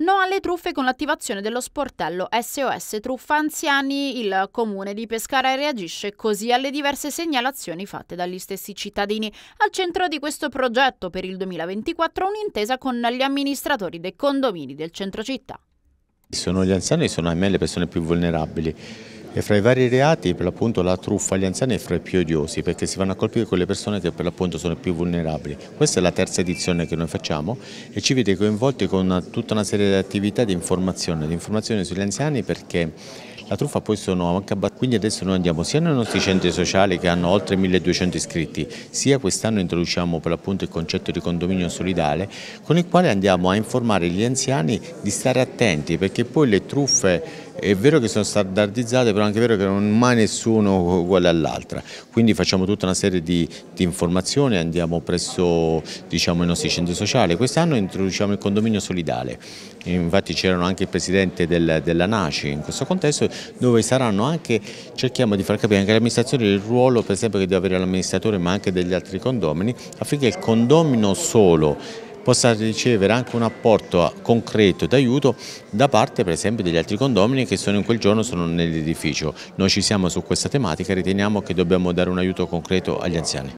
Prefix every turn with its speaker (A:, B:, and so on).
A: No alle truffe con l'attivazione dello sportello SOS Truffa Anziani, il comune di Pescara reagisce così alle diverse segnalazioni fatte dagli stessi cittadini. Al centro di questo progetto per il 2024 un'intesa con gli amministratori dei condomini del centro città.
B: Sono gli anziani, sono ahimè le persone più vulnerabili e fra i vari reati per l'appunto la truffa agli anziani è fra i più odiosi perché si vanno a colpire quelle persone che per l'appunto sono più vulnerabili. Questa è la terza edizione che noi facciamo e ci vede coinvolti con una, tutta una serie di attività di informazione, di informazione sugli anziani perché la truffa poi sono anche abbattute, quindi adesso noi andiamo sia nei nostri centri sociali che hanno oltre 1200 iscritti, sia quest'anno introduciamo per l'appunto il concetto di condominio solidale con il quale andiamo a informare gli anziani di stare attenti perché poi le truffe è vero che sono standardizzate però anche vero che non mai nessuno uguale all'altra, quindi facciamo tutta una serie di, di informazioni, andiamo presso diciamo, i nostri centri sociali. Quest'anno introduciamo il condominio solidale, infatti c'erano anche il presidente del, della NACI in questo contesto, dove saranno anche, cerchiamo di far capire anche all'amministrazione il ruolo per esempio che deve avere l'amministratore ma anche degli altri condomini, affinché il condomino solo possa ricevere anche un apporto concreto d'aiuto da parte per esempio degli altri condomini che sono in quel giorno sono nell'edificio. Noi ci siamo su questa tematica e riteniamo che dobbiamo dare un aiuto concreto agli anziani.